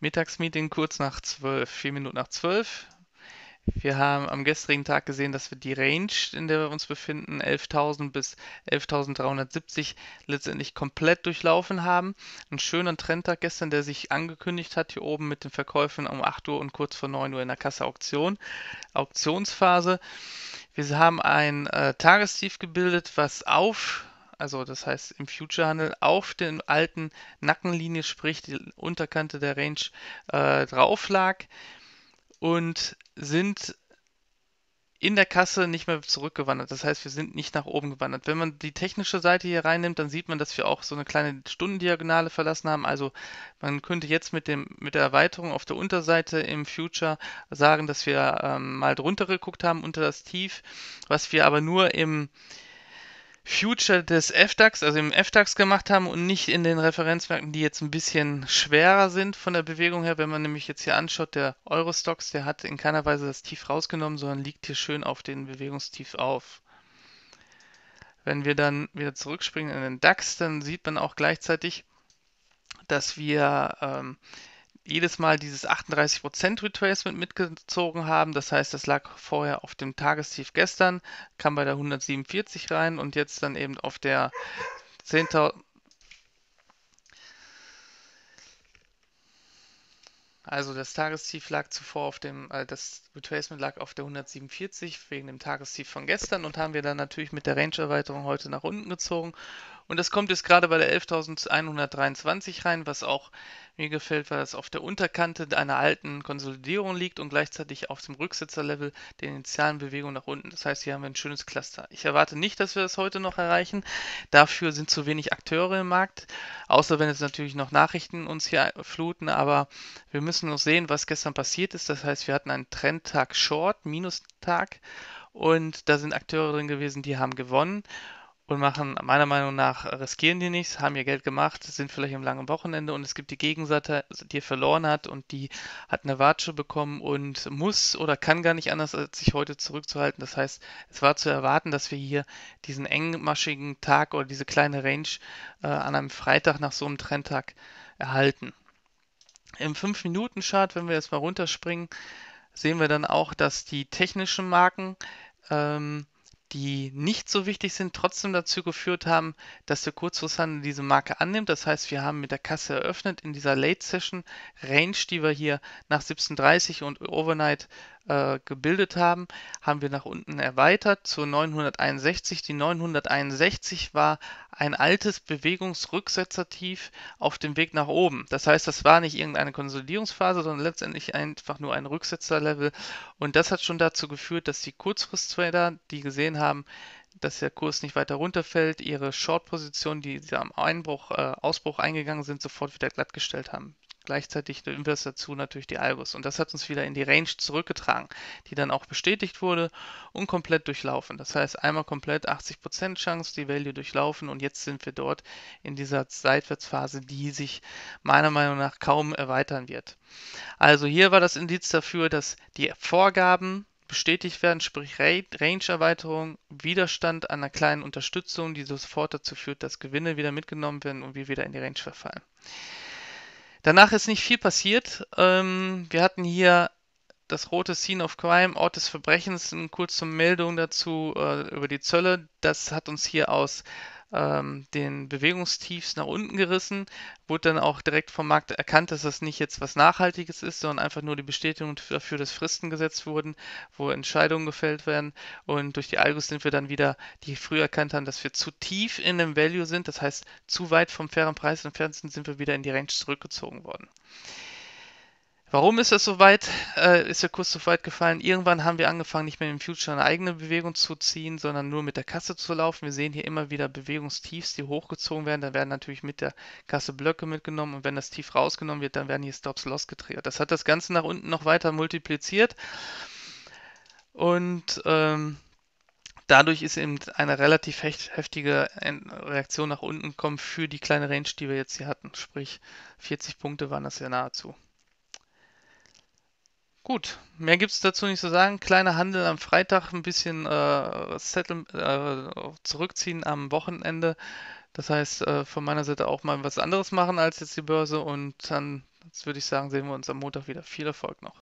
Mittagsmeeting kurz nach 12, vier Minuten nach 12. Wir haben am gestrigen Tag gesehen, dass wir die Range, in der wir uns befinden, 11.000 bis 11.370 letztendlich komplett durchlaufen haben. Einen schönen Trendtag gestern, der sich angekündigt hat hier oben mit den Verkäufen um 8 Uhr und kurz vor 9 Uhr in der Kasse Auktion, Auktionsphase. Wir haben ein äh, Tagestief gebildet, was auf also das heißt im Future-Handel, auf den alten Nackenlinie, sprich die Unterkante der Range, äh, drauf lag und sind in der Kasse nicht mehr zurückgewandert. Das heißt, wir sind nicht nach oben gewandert. Wenn man die technische Seite hier reinnimmt, dann sieht man, dass wir auch so eine kleine Stundendiagonale verlassen haben. Also man könnte jetzt mit, dem, mit der Erweiterung auf der Unterseite im Future sagen, dass wir ähm, mal drunter geguckt haben unter das Tief, was wir aber nur im, Future des FDAX, also im FDAX gemacht haben und nicht in den Referenzmärkten, die jetzt ein bisschen schwerer sind von der Bewegung her. Wenn man nämlich jetzt hier anschaut, der Eurostox, der hat in keiner Weise das Tief rausgenommen, sondern liegt hier schön auf den Bewegungstief auf. Wenn wir dann wieder zurückspringen in den DAX, dann sieht man auch gleichzeitig, dass wir ähm, jedes Mal dieses 38% Retracement mitgezogen haben. Das heißt, das lag vorher auf dem Tagestief gestern, kam bei der 147 rein und jetzt dann eben auf der 10.000. Also das Tagestief lag zuvor auf dem, äh, das Retracement lag auf der 147 wegen dem Tagestief von gestern und haben wir dann natürlich mit der Range-Erweiterung heute nach unten gezogen und das kommt jetzt gerade bei der 11.123 rein, was auch mir gefällt, weil das auf der Unterkante einer alten Konsolidierung liegt und gleichzeitig auf dem Rücksetzerlevel der initialen Bewegung nach unten. Das heißt, hier haben wir ein schönes Cluster. Ich erwarte nicht, dass wir das heute noch erreichen. Dafür sind zu wenig Akteure im Markt, außer wenn jetzt natürlich noch Nachrichten uns hier fluten. Aber wir müssen noch sehen, was gestern passiert ist. Das heißt, wir hatten einen Trendtag Short, Minustag. Und da sind Akteure drin gewesen, die haben gewonnen und machen meiner Meinung nach, riskieren die nichts, haben ihr Geld gemacht, sind vielleicht am langen Wochenende und es gibt die Gegenseite, die verloren hat und die hat eine Watsche bekommen und muss oder kann gar nicht anders, als sich heute zurückzuhalten. Das heißt, es war zu erwarten, dass wir hier diesen engmaschigen Tag oder diese kleine Range äh, an einem Freitag nach so einem Trendtag erhalten. Im 5-Minuten-Chart, wenn wir jetzt mal runterspringen, sehen wir dann auch, dass die technischen Marken ähm, die nicht so wichtig sind, trotzdem dazu geführt haben, dass der Kurzfußhandel diese Marke annimmt. Das heißt, wir haben mit der Kasse eröffnet in dieser Late Session Range, die wir hier nach 17.30 und Overnight äh, gebildet haben, haben wir nach unten erweitert zu 961. Die 961 war ein altes Bewegungsrücksetzertief auf dem Weg nach oben. Das heißt, das war nicht irgendeine Konsolidierungsphase, sondern letztendlich einfach nur ein Rücksetzerlevel. Und das hat schon dazu geführt, dass die Kurzfristtrader, die gesehen haben, dass der Kurs nicht weiter runterfällt, ihre Short-Position, die sie am Einbruch, äh, Ausbruch eingegangen sind, sofort wieder glattgestellt haben gleichzeitig der Inverse dazu natürlich die Algos. Und das hat uns wieder in die Range zurückgetragen, die dann auch bestätigt wurde und komplett durchlaufen. Das heißt, einmal komplett 80% Chance, die Value durchlaufen und jetzt sind wir dort in dieser Seitwärtsphase, die sich meiner Meinung nach kaum erweitern wird. Also hier war das Indiz dafür, dass die Vorgaben bestätigt werden, sprich Range-Erweiterung, Widerstand an einer kleinen Unterstützung, die sofort dazu führt, dass Gewinne wieder mitgenommen werden und wir wieder in die Range verfallen. Danach ist nicht viel passiert. Ähm, wir hatten hier das rote Scene of Crime, Ort des Verbrechens, eine kurze Meldung dazu äh, über die Zölle. Das hat uns hier aus ähm, den Bewegungstiefs nach unten gerissen. Wurde dann auch direkt vom Markt erkannt, dass das nicht jetzt was Nachhaltiges ist, sondern einfach nur die Bestätigung dafür, dass Fristen gesetzt wurden, wo Entscheidungen gefällt werden. Und durch die Algos sind wir dann wieder, die früher erkannt haben, dass wir zu tief in dem Value sind. Das heißt, zu weit vom fairen Preis entfernt sind, sind wir wieder in die Range zurückgezogen worden. Warum ist das so weit? Äh, ist der Kurs so weit gefallen? Irgendwann haben wir angefangen, nicht mehr im Future eine eigene Bewegung zu ziehen, sondern nur mit der Kasse zu laufen. Wir sehen hier immer wieder Bewegungstiefs, die hochgezogen werden. Dann werden natürlich mit der Kasse Blöcke mitgenommen und wenn das Tief rausgenommen wird, dann werden hier Stops Loss getriggert. Das hat das Ganze nach unten noch weiter multipliziert und ähm, dadurch ist eben eine relativ heftige äh, Reaktion nach unten gekommen für die kleine Range, die wir jetzt hier hatten. Sprich, 40 Punkte waren das ja nahezu. Gut, mehr gibt es dazu nicht zu sagen. Kleiner Handel am Freitag, ein bisschen äh, Settle, äh, zurückziehen am Wochenende. Das heißt, äh, von meiner Seite auch mal was anderes machen als jetzt die Börse. Und dann würde ich sagen, sehen wir uns am Montag wieder. Viel Erfolg noch.